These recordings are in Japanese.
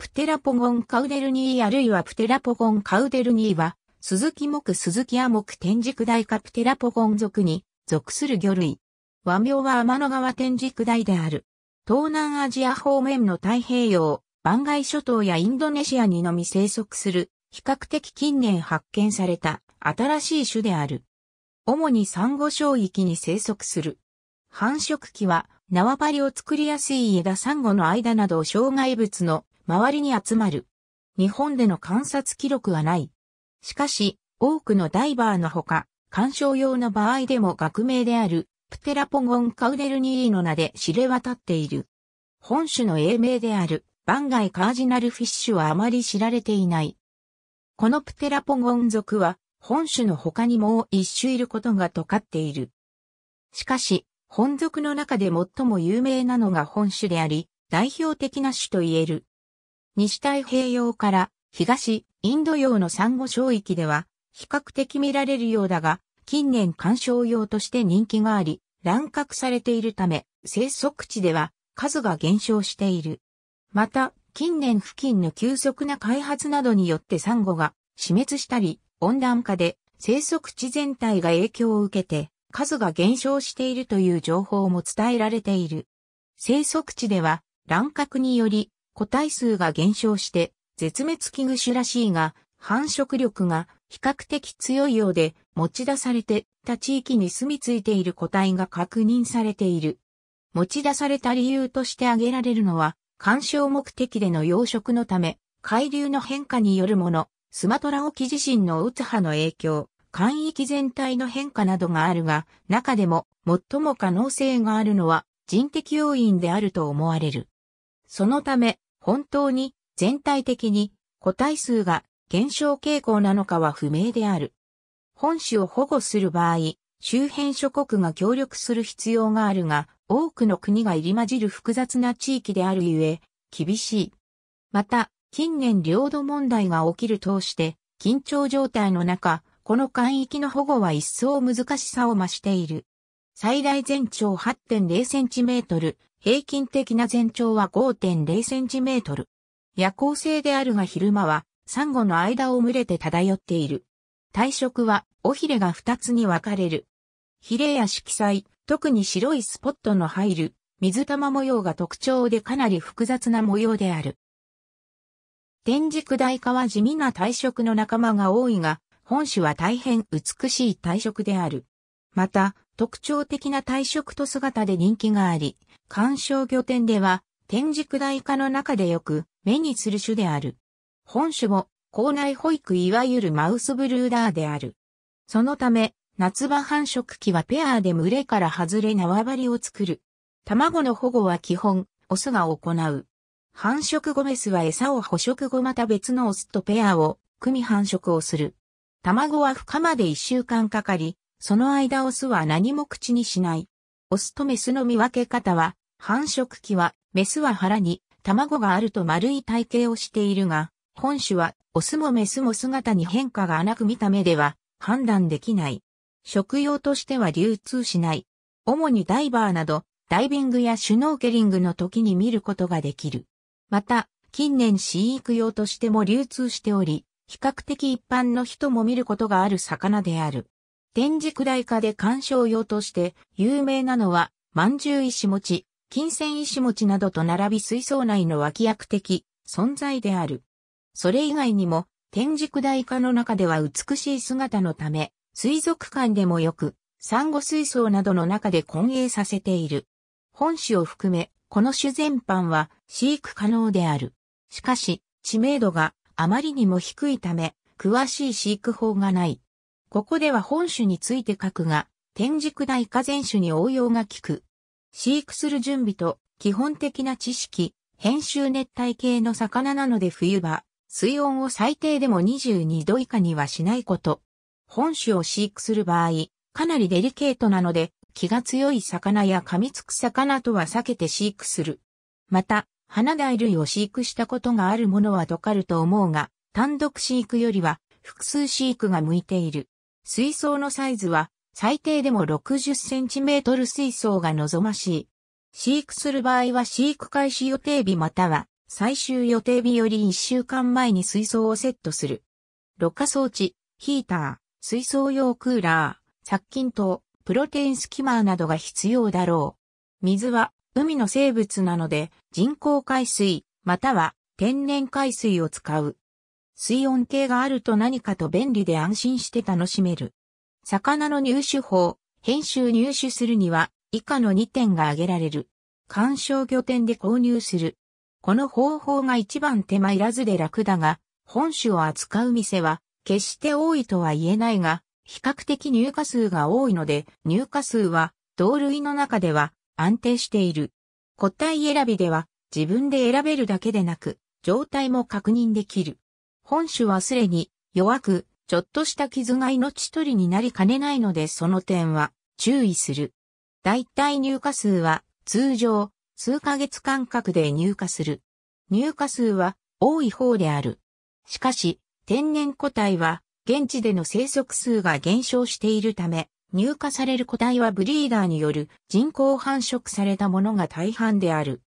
プテラポゴンカウデルニーあるいはプテラポゴンカウデルニーは、鈴木木鈴木亜木天竺大かプテラポゴン属に属する魚類。和名は天の川天竺大である。東南アジア方面の太平洋、番外諸島やインドネシアにのみ生息する、比較的近年発見された新しい種である。主に珊瑚礁域に生息する。繁殖期は縄張りを作りやすい枝珊瑚の間など障害物の周りに集まる。日本での観察記録はない。しかし、多くのダイバーのほか、観賞用の場合でも学名である、プテラポゴンカウデルニーの名で知れ渡っている。本種の英名である、番外カージナルフィッシュはあまり知られていない。このプテラポゴン族は、本種の他にもう一種いることがとかっている。しかし、本族の中で最も有名なのが本種であり、代表的な種と言える。西太平洋から東インド洋のサンゴ礁域では比較的見られるようだが、近年観賞用として人気があり、乱獲されているため、生息地では数が減少している。また、近年付近の急速な開発などによってサンゴが死滅したり、温暖化で生息地全体が影響を受けて、数が減少しているという情報も伝えられている。生息地では乱獲により個体数が減少して絶滅危惧種らしいが、繁殖力が比較的強いようで持ち出されてた地域に住み着いている個体が確認されている。持ち出された理由として挙げられるのは、干渉目的での養殖のため、海流の変化によるもの、スマトラ沖地震の打つ波の影響、海域全体の変化などがあるが、中でも最も可能性があるのは人的要因であると思われる。そのため、本当に全体的に個体数が減少傾向なのかは不明である。本種を保護する場合、周辺諸国が協力する必要があるが、多くの国が入り混じる複雑な地域であるゆえ、厳しい。また、近年領土問題が起きる通して、緊張状態の中、この海域の保護は一層難しさを増している。最大全長8.0センチメートル、平均的な全長は5 0トル。夜行性であるが昼間は、サンゴの間を群れて漂っている。体色は、尾ひれが2つに分かれる。ひれや色彩、特に白いスポットの入る、水玉模様が特徴でかなり複雑な模様である。天竺大化は地味な体色の仲間が多いが、本種は大変美しい体色である。また、特徴的な体色と姿で人気があり、観賞魚店では、天竺大化の中でよく目にする種である。本種も校内保育いわゆるマウスブルーダーである。そのため、夏場繁殖期はペアで群れから外れ縄張りを作る。卵の保護は基本、オスが行う。繁殖後メスは餌を捕食後また別のオスとペアを組み繁殖をする。卵は孵化まで1週間かかり、その間オスは何も口にしない。オスとメスの見分け方は、繁殖期は、メスは腹に、卵があると丸い体型をしているが、本種は、オスもメスも姿に変化がなく見た目では、判断できない。食用としては流通しない。主にダイバーなど、ダイビングやシュノーケリングの時に見ることができる。また、近年飼育用としても流通しており、比較的一般の人も見ることがある魚である。天竺大化で鑑賞用として有名なのは、万獣石餅、金銭石餅などと並び水槽内の脇役的存在である。それ以外にも、天竺大化の中では美しい姿のため、水族館でもよく、サンゴ水槽などの中で混泳させている。本種を含め、この種全般は飼育可能である。しかし、知名度があまりにも低いため、詳しい飼育法がない。ここでは本種について書くが、天竺大下全種に応用が効く。飼育する準備と基本的な知識、編集熱帯系の魚なので冬場、水温を最低でも22度以下にはしないこと。本種を飼育する場合、かなりデリケートなので、気が強い魚や噛みつく魚とは避けて飼育する。また、花大類を飼育したことがあるものはどかると思うが、単独飼育よりは複数飼育が向いている。水槽のサイズは最低でも 60cm 水槽が望ましい。飼育する場合は飼育開始予定日または最終予定日より1週間前に水槽をセットする。ろ過装置、ヒーター、水槽用クーラー、殺菌灯、プロテインスキマーなどが必要だろう。水は海の生物なので人工海水または天然海水を使う。水温計があると何かと便利で安心して楽しめる。魚の入手法、編集入手するには以下の2点が挙げられる。鑑賞拠点で購入する。この方法が一番手間いらずで楽だが、本種を扱う店は決して多いとは言えないが、比較的入荷数が多いので、入荷数は同類の中では安定している。個体選びでは自分で選べるだけでなく、状態も確認できる。本種はすでに弱く、ちょっとした傷が命取りになりかねないのでその点は注意する。大体入荷数は通常数ヶ月間隔で入荷する。入荷数は多い方である。しかし、天然個体は現地での生息数が減少しているため、入荷される個体はブリーダーによる人工繁殖されたものが大半である。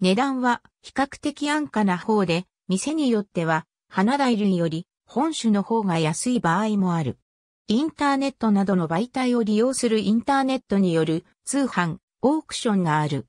値段は比較的安価な方で、店によっては花大類より本種の方が安い場合もある。インターネットなどの媒体を利用するインターネットによる通販、オークションがある。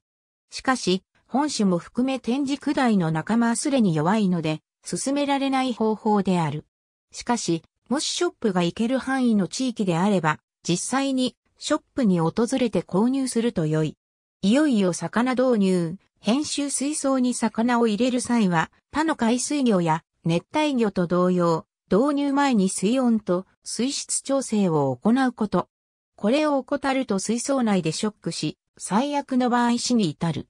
しかし、本種も含め展示区代の仲間すれに弱いので、進められない方法である。しかし、もしショップが行ける範囲の地域であれば、実際にショップに訪れて購入すると良い。いよいよ魚導入、編集水槽に魚を入れる際は、他の海水魚や熱帯魚と同様、導入前に水温と水質調整を行うこと。これを怠ると水槽内でショックし、最悪の場合死に至る。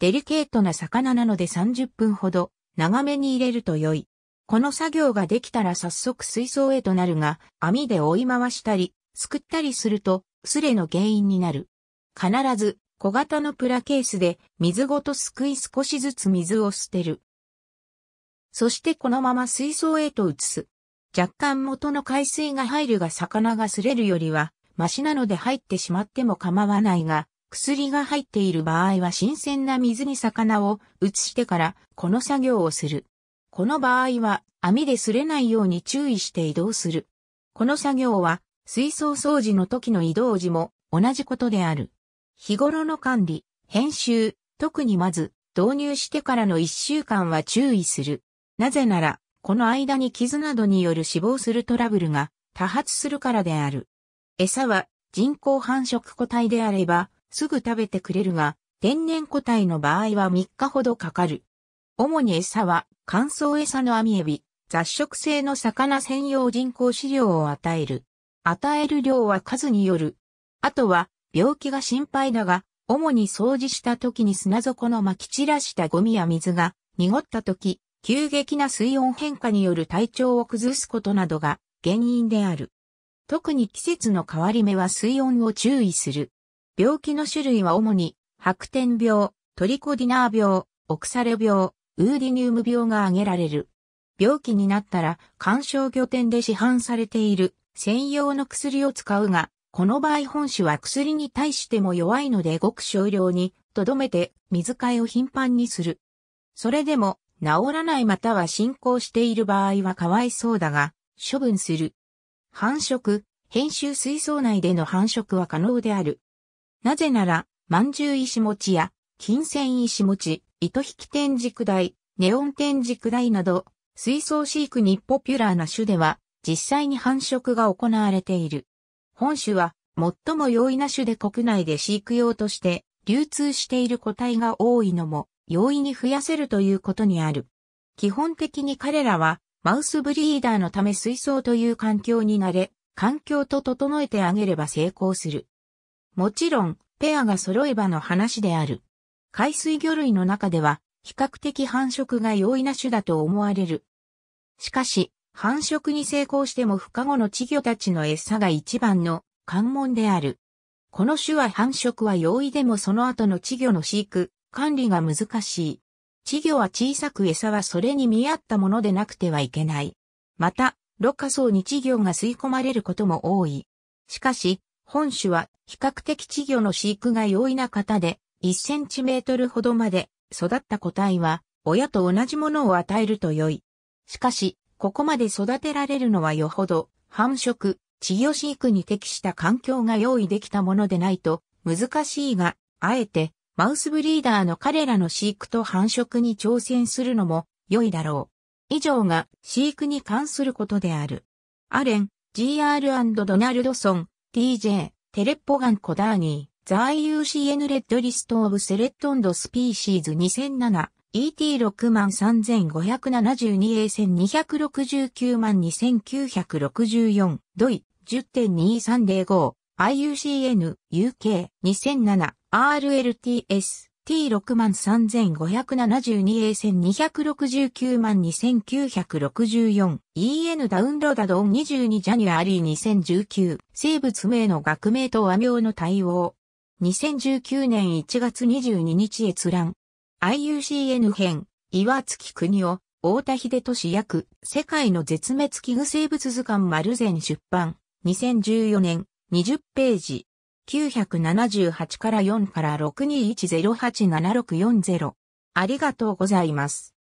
デリケートな魚なので30分ほど長めに入れると良い。この作業ができたら早速水槽へとなるが、網で追い回したり、すくったりすると、スレの原因になる。必ず、小型のプラケースで、水ごとすくい少しずつ水を捨てる。そしてこのまま水槽へと移す。若干元の海水が入るが魚が擦れるよりは、マシなので入ってしまっても構わないが、薬が入っている場合は新鮮な水に魚を移してからこの作業をする。この場合は網で擦れないように注意して移動する。この作業は水槽掃除の時の移動時も同じことである。日頃の管理、編集、特にまず導入してからの1週間は注意する。なぜなら、この間に傷などによる死亡するトラブルが多発するからである。餌は人工繁殖個体であればすぐ食べてくれるが、天然個体の場合は3日ほどかかる。主に餌は乾燥餌の網エビ、雑食性の魚専用人工飼料を与える。与える量は数による。あとは病気が心配だが、主に掃除した時に砂底の撒き散らしたゴミや水が濁った時、急激な水温変化による体調を崩すことなどが原因である。特に季節の変わり目は水温を注意する。病気の種類は主に、白点病、トリコディナー病、オクサレ病、ウーディニウム病が挙げられる。病気になったら、干渉拠点で市販されている専用の薬を使うが、この場合本種は薬に対しても弱いのでごく少量に、とどめて水替えを頻繁にする。それでも、治らないまたは進行している場合はかわいそうだが、処分する。繁殖、編集水槽内での繁殖は可能である。なぜなら、まんじゅう石持ちや、金銭石持ち、糸引き天軸台、ネオン天軸台など、水槽飼育にポピュラーな種では、実際に繁殖が行われている。本種は、最も容易な種で国内で飼育用として、流通している個体が多いのも、容易に増やせるということにある。基本的に彼らはマウスブリーダーのため水槽という環境に慣れ、環境と整えてあげれば成功する。もちろん、ペアが揃えばの話である。海水魚類の中では、比較的繁殖が容易な種だと思われる。しかし、繁殖に成功しても不可後の稚魚たちの餌が一番の関門である。この種は繁殖は容易でもその後の稚魚の飼育、管理が難しい。稚魚は小さく餌はそれに見合ったものでなくてはいけない。また、ろ過層に稚魚が吸い込まれることも多い。しかし、本種は比較的稚魚の飼育が容易な方で、1センチメートルほどまで育った個体は、親と同じものを与えると良い。しかし、ここまで育てられるのはよほど、繁殖、稚魚飼育に適した環境が用意できたものでないと、難しいが、あえて、マウスブリーダーの彼らの飼育と繁殖に挑戦するのも良いだろう。以上が飼育に関することである。アレン、GR& ドナルドソン、TJ、テレッポガン・コダーニー、在 UCN レッドリスト・オブ・セレット・ンド・スピーシーズ2007、ET63572A 1 2692964、ドイ、10.2305、IUCN、UK、2007、RLTS T63572A 1 2692964 EN ダウンローダドン22ジャニュアリー2019生物名の学名と和名の対応2019年1月22日閲覧 IUCN 編岩月国を大田秀俊役世界の絶滅危惧生物図鑑丸善出版2014年20ページ978から4から621087640。ありがとうございます。